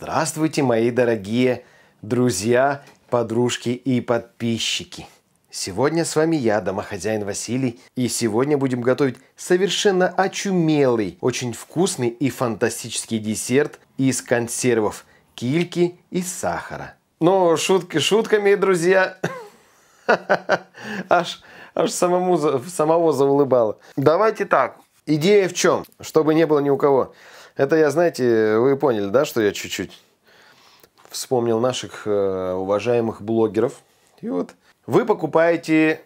Здравствуйте, мои дорогие друзья, подружки и подписчики! Сегодня с вами я, домохозяин Василий, и сегодня будем готовить совершенно очумелый, очень вкусный и фантастический десерт из консервов кильки и сахара. Но шутки шутками, друзья, аж, аж самому, самого заулыбало. Давайте так, идея в чем, чтобы не было ни у кого – это я, знаете, вы поняли, да, что я чуть-чуть вспомнил наших э, уважаемых блогеров. И вот вы покупаете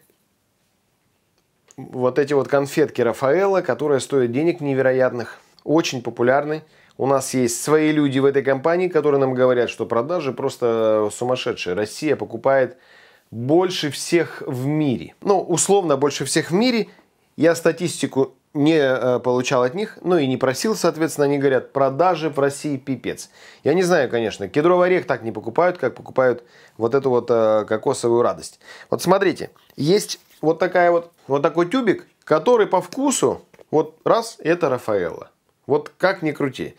вот эти вот конфетки Рафаэла, которые стоят денег невероятных, очень популярны. У нас есть свои люди в этой компании, которые нам говорят, что продажи просто сумасшедшие. Россия покупает больше всех в мире. Ну, условно, больше всех в мире – я статистику не э, получал от них, ну и не просил, соответственно, они говорят, продажи в России пипец. Я не знаю, конечно, кедровый орех так не покупают, как покупают вот эту вот э, кокосовую радость. Вот смотрите, есть вот, такая вот, вот такой тюбик, который по вкусу, вот раз, это Рафаэлло. Вот как ни крути.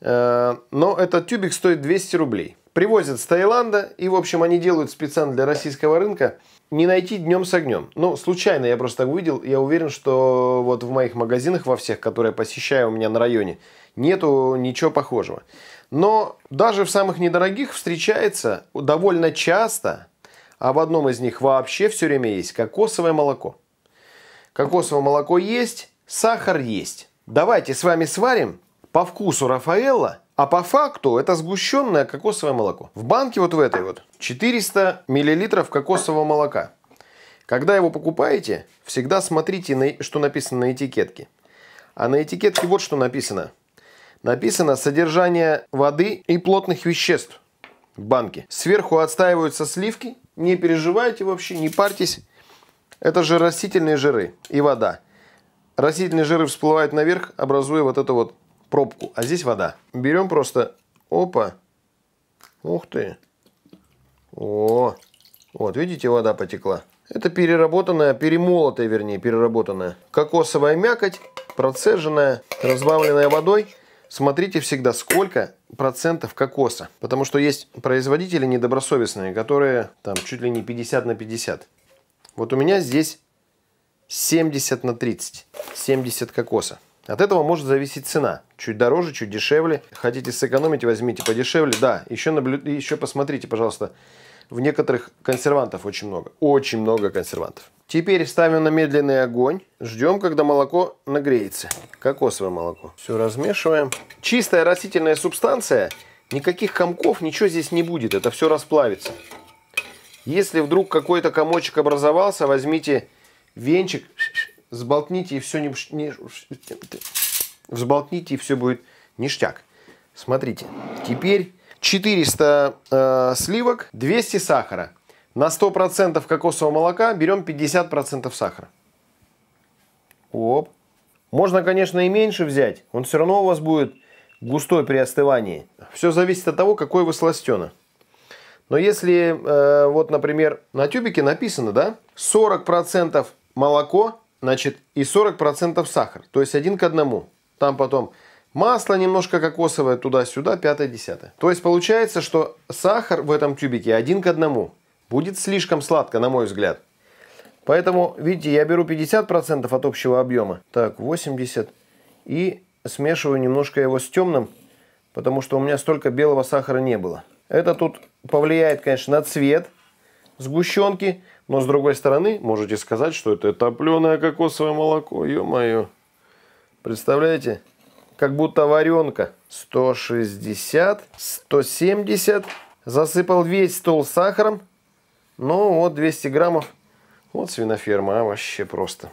Э, но этот тюбик стоит 200 рублей. Привозят с Таиланда, и, в общем, они делают специально для российского рынка. Не найти днем с огнем. Ну, случайно я просто так увидел. Я уверен, что вот в моих магазинах, во всех, которые я посещаю у меня на районе, нету ничего похожего. Но даже в самых недорогих встречается довольно часто, а в одном из них вообще все время есть кокосовое молоко. Кокосовое молоко есть, сахар есть. Давайте с вами сварим по вкусу Рафаэлла а по факту это сгущенное кокосовое молоко. В банке вот в этой вот 400 мл кокосового молока. Когда его покупаете, всегда смотрите, что написано на этикетке. А на этикетке вот что написано. Написано содержание воды и плотных веществ в банке. Сверху отстаиваются сливки. Не переживайте вообще, не парьтесь. Это же растительные жиры и вода. Растительные жиры всплывают наверх, образуя вот это вот пробку, а здесь вода. Берем просто, опа, ух ты, о, вот видите, вода потекла. Это переработанная, перемолотая, вернее, переработанная кокосовая мякоть, процеженная, разбавленная водой. Смотрите всегда, сколько процентов кокоса. Потому что есть производители недобросовестные, которые там чуть ли не 50 на 50. Вот у меня здесь 70 на 30. 70 кокоса. От этого может зависеть цена чуть дороже, чуть дешевле. Хотите сэкономить, возьмите подешевле. Да, еще, наблю... еще посмотрите, пожалуйста, в некоторых консервантов очень много. Очень много консервантов. Теперь ставим на медленный огонь. Ждем, когда молоко нагреется. Кокосовое молоко. Все размешиваем. Чистая растительная субстанция. Никаких комков, ничего здесь не будет. Это все расплавится. Если вдруг какой-то комочек образовался, возьмите венчик, сболтните и все не взболтните, и все будет ништяк. Смотрите, теперь 400 э, сливок, 200 сахара. На 100% кокосового молока берем 50% сахара. Оп. Можно, конечно, и меньше взять. Он все равно у вас будет густой при остывании. Все зависит от того, какой вы сластена. Но если, э, вот, например, на тюбике написано, да, 40% молоко, значит, и 40% сахар. То есть один к одному. Там потом масло немножко кокосовое туда-сюда, пятое, десятое. То есть получается, что сахар в этом тюбике один к одному. Будет слишком сладко, на мой взгляд. Поэтому, видите, я беру 50% от общего объема. Так, 80. И смешиваю немножко его с темным, потому что у меня столько белого сахара не было. Это тут повлияет, конечно, на цвет сгущенки, но с другой стороны, можете сказать, что это топленое кокосовое молоко, ё-моё. Представляете? Как будто варенка. 160, 170. Засыпал весь стол сахаром. Ну вот 200 граммов. Вот свиноферма, а вообще просто.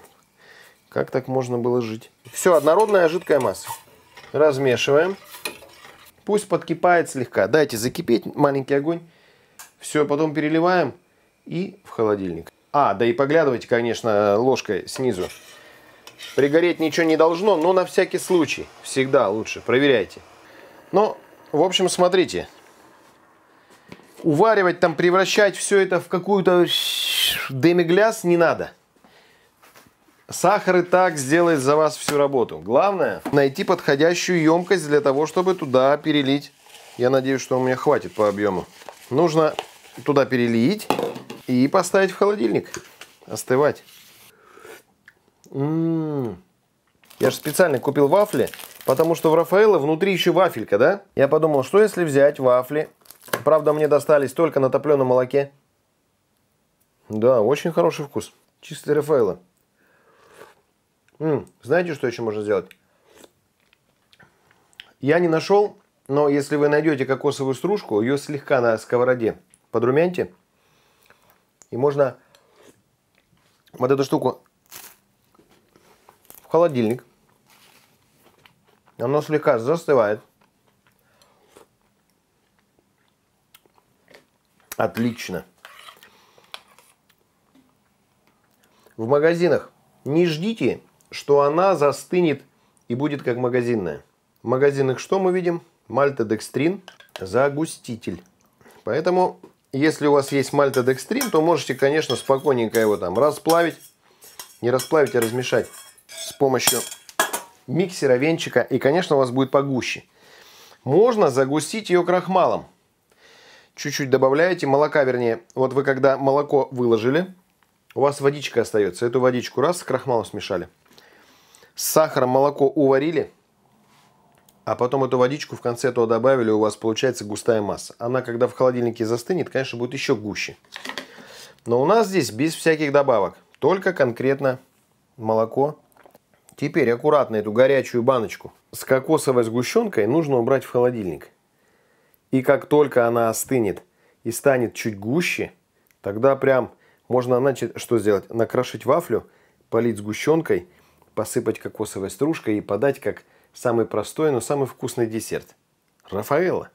Как так можно было жить? Все, однородная жидкая масса. Размешиваем. Пусть подкипает слегка. Дайте закипеть, маленький огонь. Все, потом переливаем и в холодильник. А, да и поглядывайте, конечно, ложкой снизу. Пригореть ничего не должно, но на всякий случай. Всегда лучше. Проверяйте. Ну, в общем, смотрите. Уваривать там, превращать все это в какую-то демигляс не надо. Сахар и так сделает за вас всю работу. Главное, найти подходящую емкость для того, чтобы туда перелить. Я надеюсь, что у меня хватит по объему. Нужно туда перелить и поставить в холодильник. Остывать. М-м-м. Я же специально купил вафли, потому что в Рафаэла внутри еще вафелька, да? Я подумал, что если взять вафли? Правда, мне достались только на топленом молоке. Да, очень хороший вкус. Чистый Рафаэла. М-м, знаете, что еще можно сделать? Я не нашел, но если вы найдете кокосовую стружку, ее слегка на сковороде подрумяньте. И можно вот эту штуку в холодильник. Оно слегка застывает. Отлично. В магазинах не ждите, что она застынет и будет как магазинная. В магазинах что мы видим? Мальтодекстрин, загуститель. Поэтому, если у вас есть мальтодекстрин, то можете, конечно, спокойненько его там расплавить. Не расплавить, а размешать с помощью миксера, венчика, и, конечно, у вас будет погуще. Можно загустить ее крахмалом. Чуть-чуть добавляете молока, вернее, вот вы когда молоко выложили, у вас водичка остается. Эту водичку раз с крахмалом смешали. С сахаром молоко уварили, а потом эту водичку в конце этого добавили, у вас получается густая масса. Она, когда в холодильнике застынет, конечно, будет еще гуще. Но у нас здесь без всяких добавок, только конкретно молоко Теперь аккуратно эту горячую баночку с кокосовой сгущенкой нужно убрать в холодильник. И как только она остынет и станет чуть гуще, тогда прям можно начать что сделать? Накрошить вафлю, полить сгущенкой, посыпать кокосовой стружкой и подать как самый простой, но самый вкусный десерт. Рафаэлло.